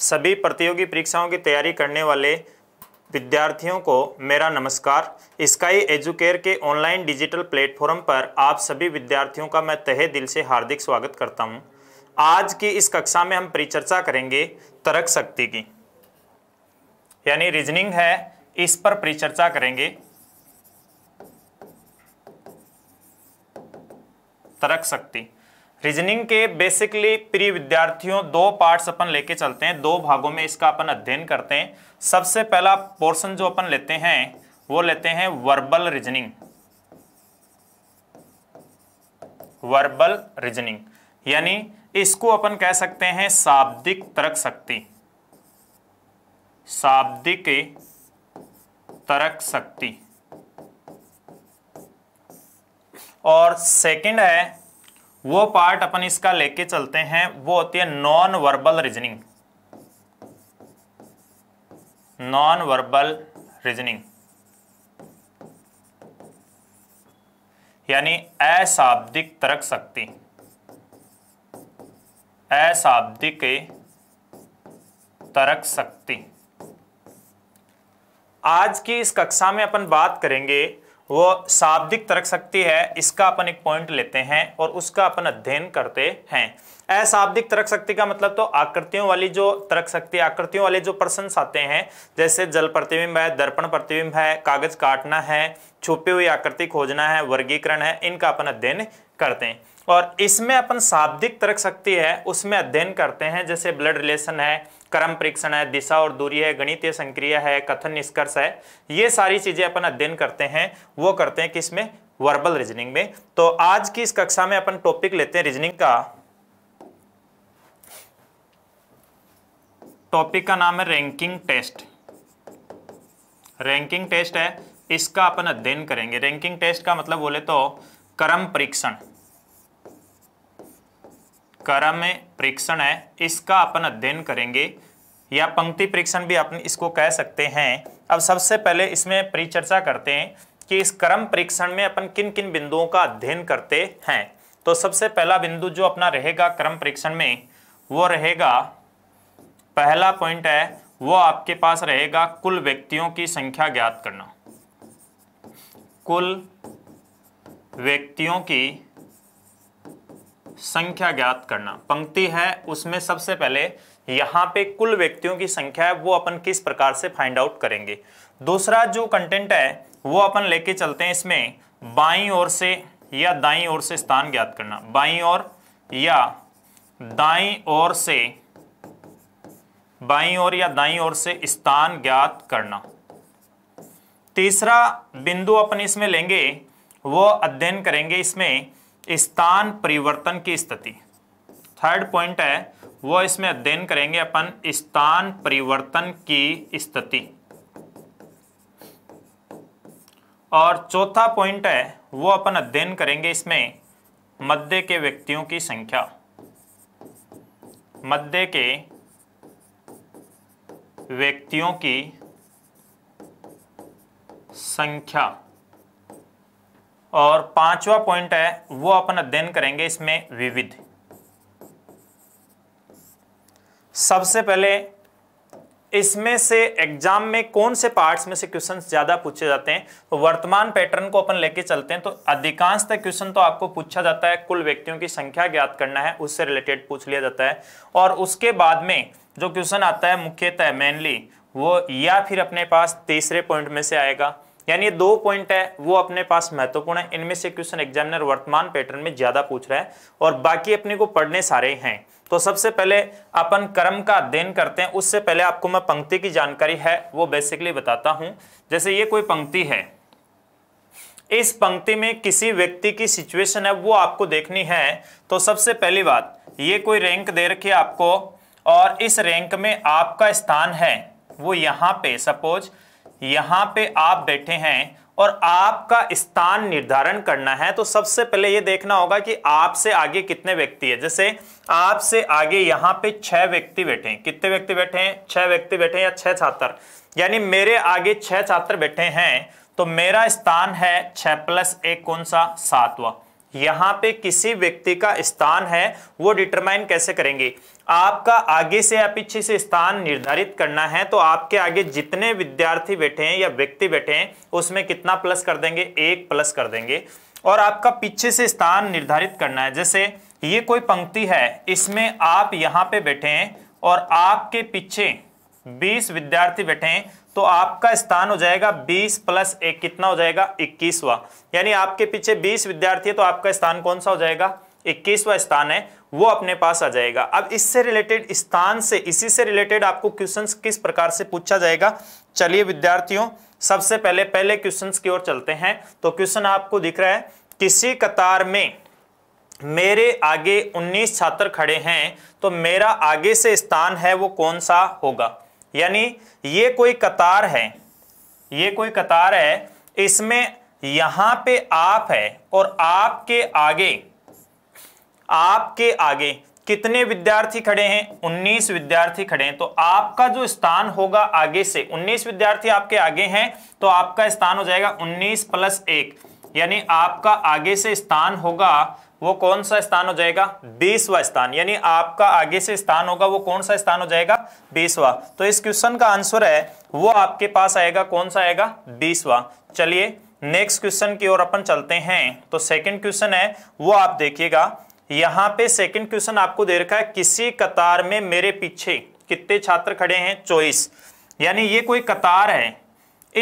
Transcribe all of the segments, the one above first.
सभी प्रतियोगी परीक्षाओं की तैयारी करने वाले विद्यार्थियों को मेरा नमस्कार स्काई एजुकेयर के ऑनलाइन डिजिटल प्लेटफॉर्म पर आप सभी विद्यार्थियों का मैं तहे दिल से हार्दिक स्वागत करता हूं। आज की इस कक्षा में हम परिचर्चा करेंगे तरक शक्ति की यानी रीजनिंग है इस पर परिचर्चा करेंगे तरक शक्ति रीजनिंग के बेसिकली प्रिय विद्यार्थियों दो पार्ट्स अपन लेके चलते हैं दो भागों में इसका अपन अध्ययन करते हैं सबसे पहला पोर्शन जो अपन लेते हैं वो लेते हैं वर्बल रीजनिंग वर्बल रीजनिंग यानी इसको अपन कह सकते हैं शाब्दिक तर्क शक्ति शाब्दिक तर्क शक्ति और सेकंड है वो पार्ट अपन इसका लेके चलते हैं वो होती है non verbal reasoning non verbal reasoning यानी अशाब्दिक तर्क शक्ति अशाब्दिक तर्क शक्ति आज की इस कक्षा में अपन बात करेंगे वो शाब्दिक तरक शक्ति है इसका अपन एक पॉइंट लेते हैं और उसका अपन अध्ययन करते हैं अशाब्दिक तरक शक्ति का मतलब तो आकृतियों वाली जो तरक शक्ति आकृतियों वाले जो प्रश्न आते हैं जैसे जल प्रतिबिंब है दर्पण प्रतिबिंब है कागज काटना है छुपी हुई आकृति खोजना है वर्गीकरण है इनका अपन अध्ययन करते हैं और इसमें अपन शाब्दिक तरक शक्ति है उसमें अध्ययन करते हैं जैसे ब्लड रिलेशन है क्रम परीक्षण है दिशा और दूरी है गणितीय संक्रिय है कथन निष्कर्ष है ये सारी चीज़ें अपन अध्ययन करते हैं वो करते हैं किसमें वर्बल रीजनिंग में तो आज की इस कक्षा में अपन टॉपिक लेते हैं रीजनिंग का टॉपिक का नाम है रैंकिंग टेस्ट रैंकिंग टेस्ट है इसका अपन अध्ययन करेंगे रैंकिंग टेस्ट का मतलब बोले तो क्रम परीक्षण कर्म परीक्षण है इसका अपन अध्ययन करेंगे या पंक्ति परीक्षण भी अपन इसको कह सकते हैं अब सबसे पहले इसमें परिचर्चा करते हैं कि इस कर्म परीक्षण में अपन किन किन बिंदुओं का अध्ययन करते हैं तो सबसे पहला बिंदु जो अपना रहेगा क्रम परीक्षण में वो रहेगा पहला पॉइंट है वो आपके पास रहेगा कुल व्यक्तियों की संख्या ज्ञात करना कुल व्यक्तियों की संख्या ज्ञात करना पंक्ति है उसमें सबसे पहले यहाँ पे कुल व्यक्तियों की संख्या है वो अपन किस प्रकार से फाइंड आउट करेंगे दूसरा जो कंटेंट है वो अपन लेके चलते हैं इसमें बाई ओर से या दाई ओर से स्थान ज्ञात करना बाई और या दाई ओर से बाई और या दाई ओर से स्थान ज्ञात करना तीसरा बिंदु अपन इसमें लेंगे वो अध्ययन करेंगे इसमें स्थान परिवर्तन की स्थिति थर्ड पॉइंट है वो इसमें अध्ययन करेंगे अपन स्थान परिवर्तन की स्थिति और चौथा पॉइंट है वो अपन अध्ययन करेंगे इसमें मध्य के व्यक्तियों की संख्या मध्य के व्यक्तियों की संख्या और पांचवा पॉइंट है वो अपन अध्ययन करेंगे इसमें विविध सबसे पहले इसमें से एग्जाम में कौन से पार्ट्स में से क्वेश्चन ज्यादा पूछे जाते हैं तो वर्तमान पैटर्न को अपन लेके चलते हैं तो अधिकांशतः क्वेश्चन तो आपको पूछा जाता है कुल व्यक्तियों की संख्या ज्ञात करना है उससे रिलेटेड पूछ लिया जाता है और उसके बाद में जो क्वेश्चन आता है मुख्यतः मेनली वो या फिर अपने पास तीसरे पॉइंट में से आएगा यानी ये दो पॉइंट है वो अपने पास महत्वपूर्ण है इनमें से क्वेश्चन एग्जामिनर वर्तमान पैटर्न में ज्यादा पूछ रहा है और बाकी अपने को पढ़ने सारे हैं तो सबसे पहले अपन कर्म का अध्ययन करते हैं उससे पहले आपको मैं पंक्ति की जानकारी है वो बेसिकली बताता हूं जैसे ये कोई पंक्ति है इस पंक्ति में किसी व्यक्ति की सिचुएशन है वो आपको देखनी है तो सबसे पहली बात ये कोई रैंक दे रखी है आपको और इस रैंक में आपका स्थान है वो यहां पे सपोज यहां पे आप बैठे हैं और आपका स्थान निर्धारण करना है तो सबसे पहले यह देखना होगा कि आपसे आगे कितने व्यक्ति है जैसे आपसे आगे यहां पे छह व्यक्ति बैठे हैं कितने व्यक्ति बैठे हैं छह व्यक्ति बैठे या छह छात्र यानी मेरे आगे छह छात्र बैठे हैं तो मेरा स्थान है छह प्लस एक कौन सा सातवा यहाँ पे किसी व्यक्ति का स्थान है वो डिटरमाइन कैसे करेंगे आपका आगे से या पीछे से स्थान निर्धारित करना है तो आपके आगे जितने विद्यार्थी बैठे हैं या व्यक्ति बैठे हैं उसमें कितना प्लस कर देंगे एक प्लस कर देंगे और आपका पीछे से स्थान निर्धारित करना है जैसे ये कोई पंक्ति है इसमें आप यहाँ पे बैठे हैं और आपके पीछे 20 विद्यार्थी बैठे हैं तो आपका स्थान हो जाएगा 20 प्लस एक कितना हो जाएगा इक्कीसवा यानी आपके पीछे 20 विद्यार्थी है तो आपका स्थान कौन सा हो जाएगा इक्कीसवा स्थान है वो अपने पास आ जाएगा अब इससे रिलेटेड स्थान से इसी से रिलेटेड आपको क्वेश्चन किस प्रकार से पूछा जाएगा चलिए विद्यार्थियों सबसे पहले पहले क्वेश्चन की ओर चलते हैं तो क्वेश्चन आपको दिख रहा है किसी कतार में मेरे आगे 19 छात्र खड़े हैं तो मेरा आगे से स्थान है वो कौन सा होगा यानी ये कोई कतार है ये कोई कतार है इसमें यहां पे आप है और आपके आगे आपके आगे कितने विद्यार्थी खड़े हैं 19 विद्यार्थी खड़े हैं तो आपका जो स्थान होगा आगे से 19 विद्यार्थी आपके आगे हैं तो आपका स्थान हो जाएगा 19 प्लस एक यानी आपका आगे से स्थान होगा वो कौन सा स्थान हो जाएगा बीसवा स्थान यानी आपका आगे से स्थान होगा वो कौन सा स्थान हो जाएगा बीसवा तो इस क्वेश्चन का आंसर है वो आपके पास आएगा कौन सा आएगा बीसवा चलिए नेक्स्ट क्वेश्चन की ओर अपन चलते हैं तो सेकंड क्वेश्चन है वो आप देखिएगा यहाँ पे सेकंड क्वेश्चन आपको दे रखा है किसी कतार में मेरे पीछे कितने छात्र खड़े हैं चौबीस यानी ये कोई कतार है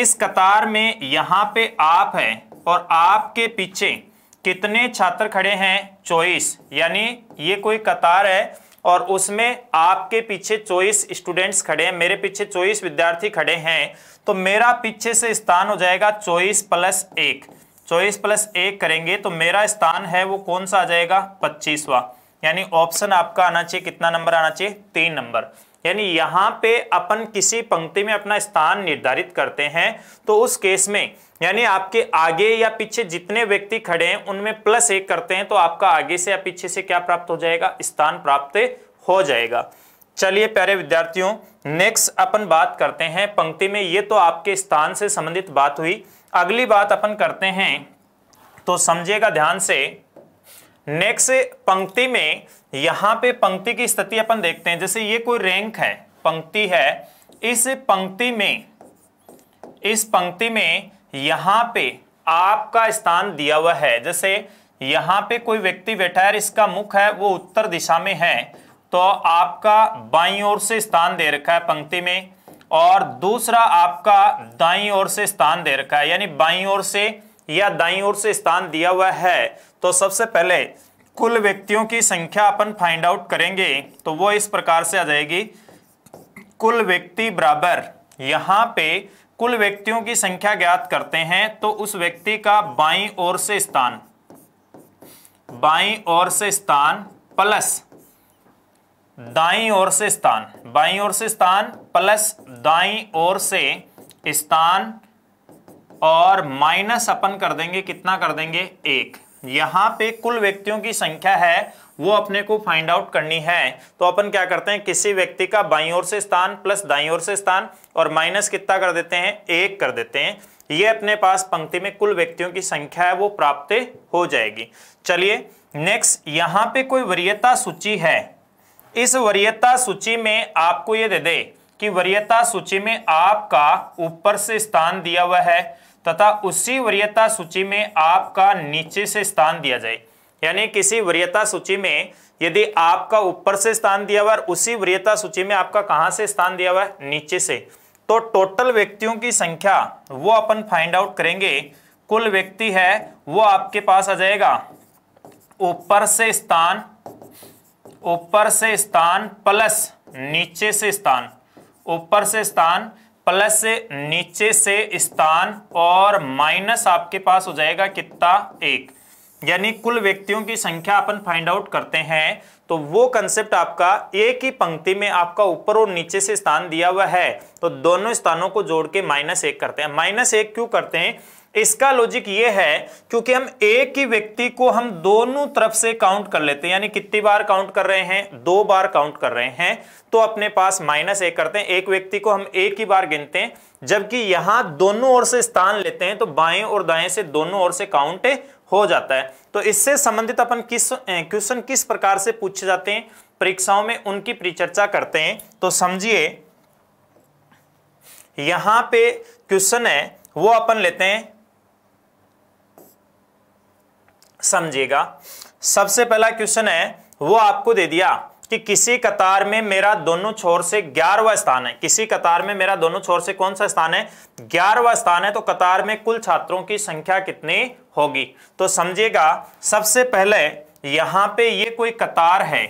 इस कतार में यहाँ पे आप हैं और आपके पीछे कितने छात्र खड़े हैं चौबीस यानी ये कोई कतार है और उसमें आपके पीछे चौबीस स्टूडेंट्स खड़े हैं मेरे पीछे चौबीस विद्यार्थी खड़े हैं तो मेरा पीछे से स्थान हो जाएगा चौबीस प्लस एक चौबीस प्लस एक करेंगे तो मेरा स्थान है वो कौन सा आ जाएगा पच्चीसवा यानी ऑप्शन आपका आना चाहिए कितना नंबर आना चाहिए तीन नंबर यानी यहाँ पे अपन किसी पंक्ति में अपना स्थान निर्धारित करते हैं तो उस केस में यानी आपके आगे या पीछे जितने व्यक्ति खड़े हैं उनमें प्लस एक करते हैं तो आपका आगे से या पीछे से क्या प्राप्त हो जाएगा स्थान प्राप्त हो जाएगा चलिए प्यारे विद्यार्थियों नेक्स्ट अपन बात करते हैं पंक्ति में ये तो आपके स्थान से संबंधित बात हुई अगली बात अपन करते हैं तो समझिएगा ध्यान से नेक्स्ट पंक्ति में यहां पे पंक्ति की स्थिति अपन देखते हैं जैसे ये कोई रैंक है पंक्ति है इस पंक्ति में इस पंक्ति में यहां पे आपका स्थान दिया हुआ है जैसे यहां पे कोई व्यक्ति बैठा है इसका मुख है वो उत्तर दिशा में है तो आपका बाई ओर से स्थान दे रखा है पंक्ति में और दूसरा आपका दाई ओर से स्थान दे रखा है यानी बाई ओर से या दाई ओर से स्थान दिया हुआ है तो सबसे पहले कुल व्यक्तियों की संख्या अपन फाइंड आउट करेंगे तो वो इस प्रकार से आ जाएगी कुल व्यक्ति बराबर यहां पे कुल व्यक्तियों की संख्या ज्ञात करते हैं तो उस व्यक्ति का बाई ओर से स्थान बाई ओर से स्थान प्लस दाई ओर से स्थान बाई ओर से स्थान प्लस दाई ओर से स्थान और माइनस अपन कर देंगे कितना कर देंगे एक यहाँ पे कुल व्यक्तियों की संख्या है वो अपने को फाइंड आउट करनी है तो अपन क्या करते हैं किसी व्यक्ति का बाई ओर से स्थान प्लस दाई ओर से स्थान और माइनस कितना कर देते हैं एक कर देते हैं ये अपने पास पंक्ति में कुल व्यक्तियों की संख्या है वो प्राप्त हो जाएगी चलिए नेक्स्ट यहाँ पे कोई वरीयता सूची है इस वरीयता सूची में आपको ये दे दे कि वरीयता सूची में आपका ऊपर से स्थान दिया हुआ है तथा उसी वरीयता सूची में आपका नीचे से स्थान दिया जाए यानी किसी वरीयता सूची में यदि आपका ऊपर से स्थान दिया हुआ है उसी वरीयता सूची में आपका कहां से स्थान दिया हुआ है नीचे से तो टोटल व्यक्तियों की संख्या वो अपन फाइंड आउट करेंगे कुल व्यक्ति है वो आपके पास आ जाएगा ऊपर से स्थान ऊपर से स्थान प्लस नीचे से स्थान ऊपर से स्थान प्लस नीचे से स्थान और माइनस आपके पास हो जाएगा कितना एक यानी कुल व्यक्तियों की संख्या अपन फाइंड आउट करते हैं तो वो कंसेप्ट आपका एक ही पंक्ति में आपका ऊपर और नीचे से स्थान दिया हुआ है तो दोनों स्थानों को जोड़ के माइनस एक करते हैं माइनस एक क्यों करते हैं इसका लॉजिक ये है क्योंकि हम एक ही व्यक्ति को हम दोनों तरफ से काउंट कर लेते हैं यानी कितनी बार काउंट कर रहे हैं दो बार काउंट कर रहे हैं तो अपने पास माइनस एक करते हैं एक व्यक्ति को हम एक ही बार गिनते हैं जबकि यहां दोनों ओर से स्थान लेते हैं तो बाएं और दाएं से दोनों ओर से काउंट हो जाता है तो इससे संबंधित अपन किस क्वेश्चन किस प्रकार से पूछे जाते हैं परीक्षाओं में उनकी परिचर्चा करते हैं तो समझिए यहां पे क्वेश्चन है वो अपन लेते हैं समझिएगा सबसे पहला क्वेश्चन है वो आपको दे दिया कि किसी कतार में मेरा दोनों छोर से ग्यारहवा स्थान है किसी कतार में मेरा दोनों छोर से कौन सा स्थान है ग्यारहवा स्थान है तो कतार में कुल छात्रों की संख्या कितनी होगी तो समझिएगा सबसे पहले यहां पे ये कोई कतार है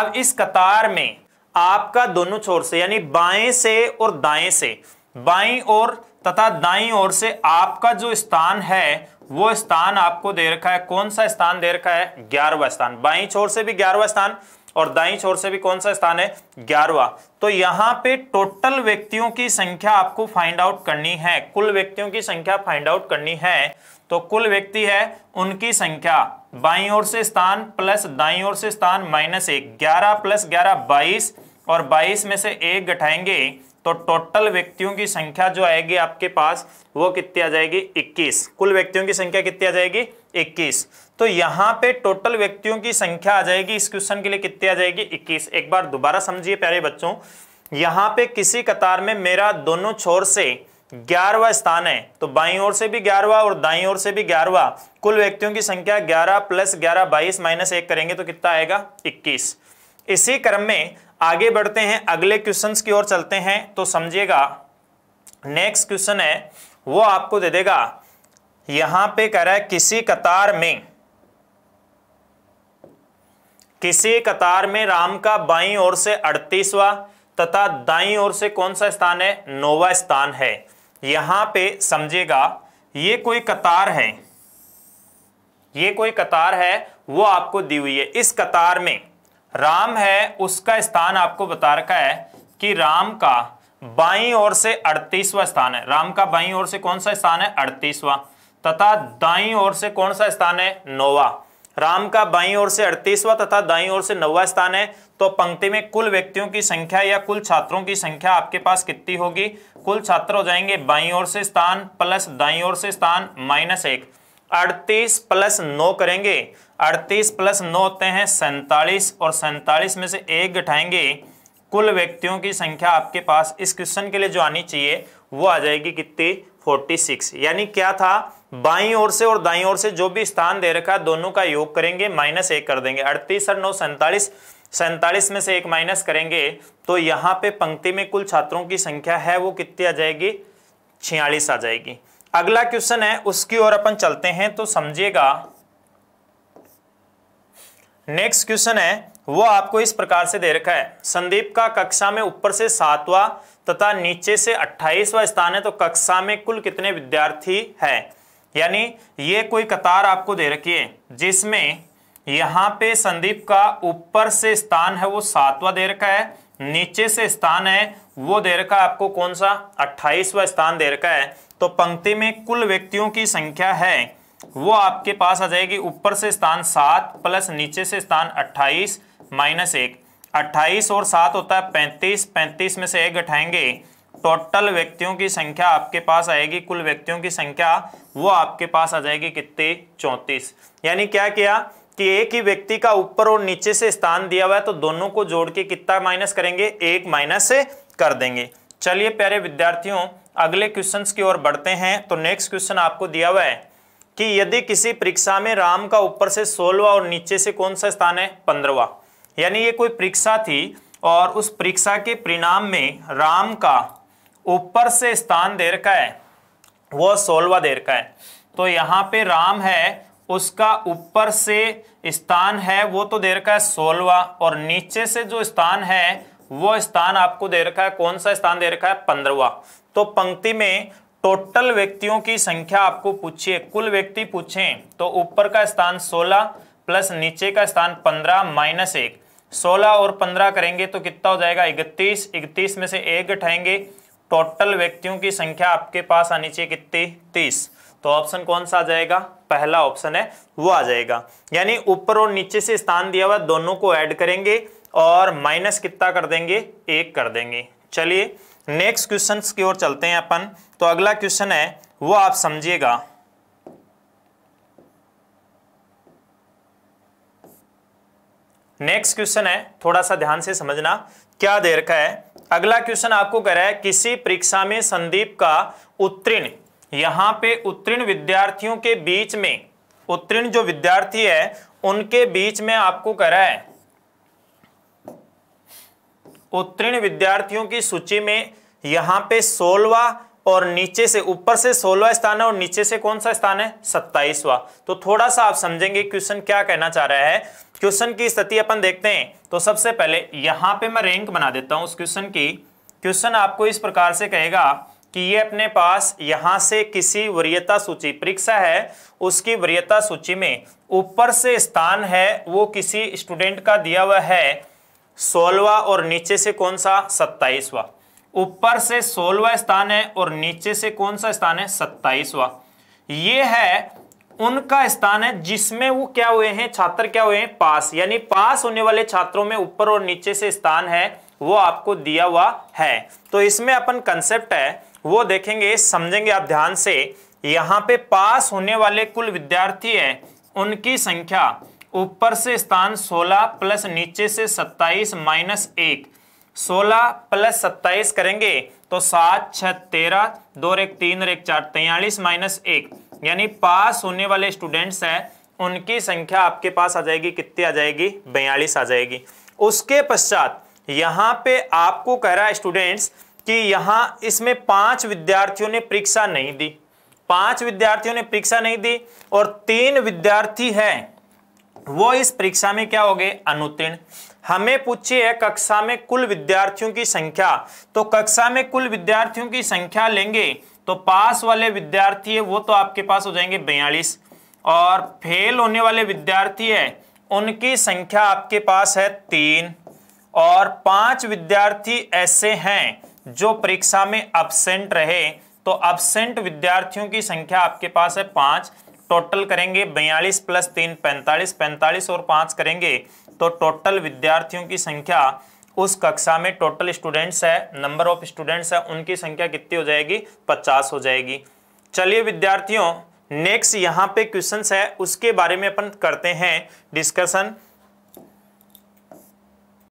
अब इस कतार में आपका दोनों छोर से यानी बाएं से और दाएं से बाई और तथा दाई ओर से आपका जो स्थान है वो स्थान आपको दे रखा है कौन सा स्थान दे रखा है ग्यारहवा स्थान बाई छोर से भी ग्यारहवा स्थान और दाई छोर से भी कौन सा स्थान है ग्यारहवा तो यहां पे टोटल व्यक्तियों की संख्या आपको फाइंड आउट करनी है कुल व्यक्तियों की संख्या फाइंड आउट करनी है तो कुल व्यक्ति है उनकी संख्या बाई ओर से स्थान प्लस दाई ओर से स्थान माइनस एक ग्यारह प्लस ग्यारह बाईस और बाईस में से एक घटाएंगे तो टोटल व्यक्तियों की संख्या जो आएगी आपके पास वो कितनी आ जाएगी 21 कुल व्यक्तियों की संख्या कितनी आ जाएगी 21 तो यहाँ पे टोटल व्यक्तियों की संख्या आ जाएगी इस क्वेश्चन के लिए कितनी आ जाएगी 21 एक बार दोबारा समझिए प्यारे बच्चों यहाँ पे किसी कतार में मेरा दोनों छोर से ग्यारहवा स्थान है तो बाई ओर से भी ग्यारहवा और दाई ओर से भी ग्यारहवा कुल व्यक्तियों की संख्या ग्यारह प्लस ग्यारह बाईस माइनस एक करेंगे तो कितना आएगा इक्कीस इसी क्रम में आगे बढ़ते हैं अगले क्वेश्चन की ओर चलते हैं तो समझिएगा नेक्स्ट क्वेश्चन है वो आपको दे देगा यहां पे कह रहा है किसी कतार में किसी कतार में राम का बाई ओर से अड़तीसवा तथा दाई ओर से कौन सा स्थान है नोवा स्थान है यहां पे समझेगा ये कोई कतार है ये कोई कतार है वो आपको दी हुई है इस कतार में राम है उसका स्थान आपको बता रखा है कि राम का बाई ओर से अड़तीसवा स्थान है राम का बाई ओर से कौन सा स्थान है अड़तीसवा तथा दाई ओर से कौन सा स्थान है नोवा राम का बाई ओर से अड़तीसवा तथा दाई ओर से नौवा स्थान है तो पंक्ति में कुल व्यक्तियों की संख्या या कुल छात्रों की संख्या आपके पास कितनी होगी कुल छात्र हो जाएंगे बाई ओर से स्थान प्लस दाई ओर से स्थान माइनस एक अड़तीस प्लस नौ करेंगे अड़तीस प्लस नौ होते हैं सैंतालीस और सैंतालीस में से एक घटाएंगे कुल व्यक्तियों की संख्या आपके पास इस क्वेश्चन के लिए जो आनी चाहिए वो आ जाएगी कितनी 46 यानी क्या था बाई ओर से और दाई ओर से जो भी स्थान दे रखा है दोनों का योग करेंगे माइनस एक कर देंगे अड़तीस और नौ सैंतालीस सैंतालीस में से एक माइनस करेंगे तो यहाँ पे पंक्ति में कुल छात्रों की संख्या है वो कितनी आ जाएगी छियालीस आ जाएगी अगला क्वेश्चन है उसकी ओर अपन चलते हैं तो समझिएगा नेक्स्ट क्वेश्चन है वो आपको इस प्रकार से दे रखा है संदीप का कक्षा में ऊपर से सातवा तथा नीचे से अट्ठाईसवा स्थान है तो कक्षा में कुल कितने विद्यार्थी है यानी ये कोई कतार आपको दे रखी है जिसमें यहाँ पे संदीप का ऊपर से स्थान है वो सातवा दे रखा है नीचे से स्थान है वो दे रखा है आपको कौन सा अट्ठाईसवा स्थान दे रखा है तो पंक्ति में कुल व्यक्तियों की संख्या है वो आपके पास आ जाएगी ऊपर से स्थान सात प्लस नीचे से स्थान अट्ठाईस माइनस एक अट्ठाईस और सात होता है पैंतीस पैंतीस में से एक घटाएंगे टोटल व्यक्तियों की संख्या आपके पास आएगी कुल व्यक्तियों की संख्या वो आपके पास आ जाएगी कितने चौंतीस यानी क्या किया कि एक ही व्यक्ति का ऊपर और नीचे से स्थान दिया हुआ है तो दोनों को जोड़ के कितना माइनस करेंगे एक माइनस से कर देंगे चलिए प्यारे विद्यार्थियों अगले क्वेश्चंस की ओर बढ़ते हैं तो नेक्स्ट क्वेश्चन आपको दिया हुआ है कि यदि किसी परीक्षा में राम का ऊपर से सोलवा और नीचे से कौन सा स्थान है पंद्रवा यानी ये कोई परीक्षा थी और उस परीक्षा के परिणाम में राम का ऊपर से स्थान देर का है वो सोलवा देर का है तो यहाँ पे राम है उसका ऊपर से स्थान है वो तो देर का है सोलवा और नीचे से जो स्थान है वो स्थान आपको दे रखा है कौन सा स्थान दे रखा है पंद्रवा तो पंक्ति में टोटल व्यक्तियों की संख्या आपको पूछिए कुल व्यक्ति पूछे तो ऊपर का स्थान 16 प्लस नीचे का स्थान 15 माइनस एक सोलह और 15 करेंगे तो कितना हो जाएगा 31 31 में से एक घटाएंगे टोटल व्यक्तियों की संख्या आपके पास आनी चाहिए कितनी तीस तो ऑप्शन कौन सा आ जाएगा पहला ऑप्शन है वो आ जाएगा यानी ऊपर और नीचे से स्थान दिया हुआ दोनों को ऐड करेंगे और माइनस कितना कर देंगे एक कर देंगे चलिए नेक्स्ट क्वेश्चन की ओर चलते हैं अपन तो अगला क्वेश्चन है वो आप समझिएगा नेक्स्ट क्वेश्चन है थोड़ा सा ध्यान से समझना क्या दे रखा है अगला क्वेश्चन आपको कह रहा है किसी परीक्षा में संदीप का उत्तीर्ण यहां पे उत्तीर्ण विद्यार्थियों के बीच में उत्तीर्ण जो विद्यार्थी है उनके बीच में आपको कह रहा है उत्तीर्ण विद्यार्थियों की सूची में यहाँ पे सोलवा और नीचे से ऊपर से सोलवा स्थान है और नीचे से कौन सा स्थान है सत्ताईसवा तो थोड़ा सा आप समझेंगे क्वेश्चन क्या कहना चाह रहा है क्वेश्चन की स्थिति अपन देखते हैं तो सबसे पहले यहां पे मैं रैंक बना देता हूं उस क्वेश्चन की क्वेश्चन आपको इस प्रकार से कहेगा कि ये अपने पास यहां से किसी वरीयता सूची परीक्षा है उसकी वरीयता सूची में ऊपर से स्थान है वो किसी स्टूडेंट का दिया हुआ है सोलवा और नीचे से कौन सा सत्ताईसवा ऊपर से सोलवा स्थान है और नीचे से कौन सा स्थान है सत्ताईसवा ये है उनका स्थान है जिसमें वो क्या हुए हैं छात्र क्या हुए हैं पास यानी पास होने वाले छात्रों में ऊपर और नीचे से स्थान है वो आपको दिया हुआ है तो इसमें अपन कंसेप्ट है वो देखेंगे समझेंगे आप ध्यान से यहाँ पे पास होने वाले कुल विद्यार्थी हैं उनकी संख्या ऊपर से स्थान 16 प्लस नीचे से 27 माइनस एक सोलह प्लस सत्ताईस करेंगे तो सात छ तेरह दो एक तीन और एक चार तैयलीस माइनस एक यानी पास होने वाले स्टूडेंट्स हैं उनकी संख्या आपके पास आ जाएगी कितनी आ जाएगी बयालीस आ जाएगी उसके पश्चात यहाँ पे आपको कह रहा है स्टूडेंट्स कि यहाँ इसमें पांच विद्यार्थियों ने परीक्षा नहीं दी पांच विद्यार्थियों ने परीक्षा नहीं दी और तीन विद्यार्थी है वो इस परीक्षा में क्या हो गए अनुत्तीर्ण हमें पूछी है कक्षा में कुल विद्यार्थियों की संख्या तो कक्षा में कुल विद्यार्थियों की संख्या लेंगे तो पास वाले विद्यार्थी है वो तो आपके पास हो जाएंगे बयालीस और फेल होने वाले विद्यार्थी है उनकी संख्या आपके पास है तीन और पांच विद्यार्थी ऐसे हैं जो परीक्षा में अब्सेंट रहे तो अब्सेंट विद्यार्थियों की संख्या आपके पास है पांच टोटल करेंगे बयालीस प्लस तीन पैंतालीस पैंतालीस और पांच करेंगे तो टोटल विद्यार्थियों की संख्या उस कक्षा में टोटल स्टूडेंट्स है नंबर ऑफ स्टूडेंट्स है उनकी संख्या कितनी हो जाएगी पचास हो जाएगी चलिए विद्यार्थियों नेक्स्ट यहाँ पे क्वेश्चंस है उसके बारे में अपन करते हैं डिस्कशन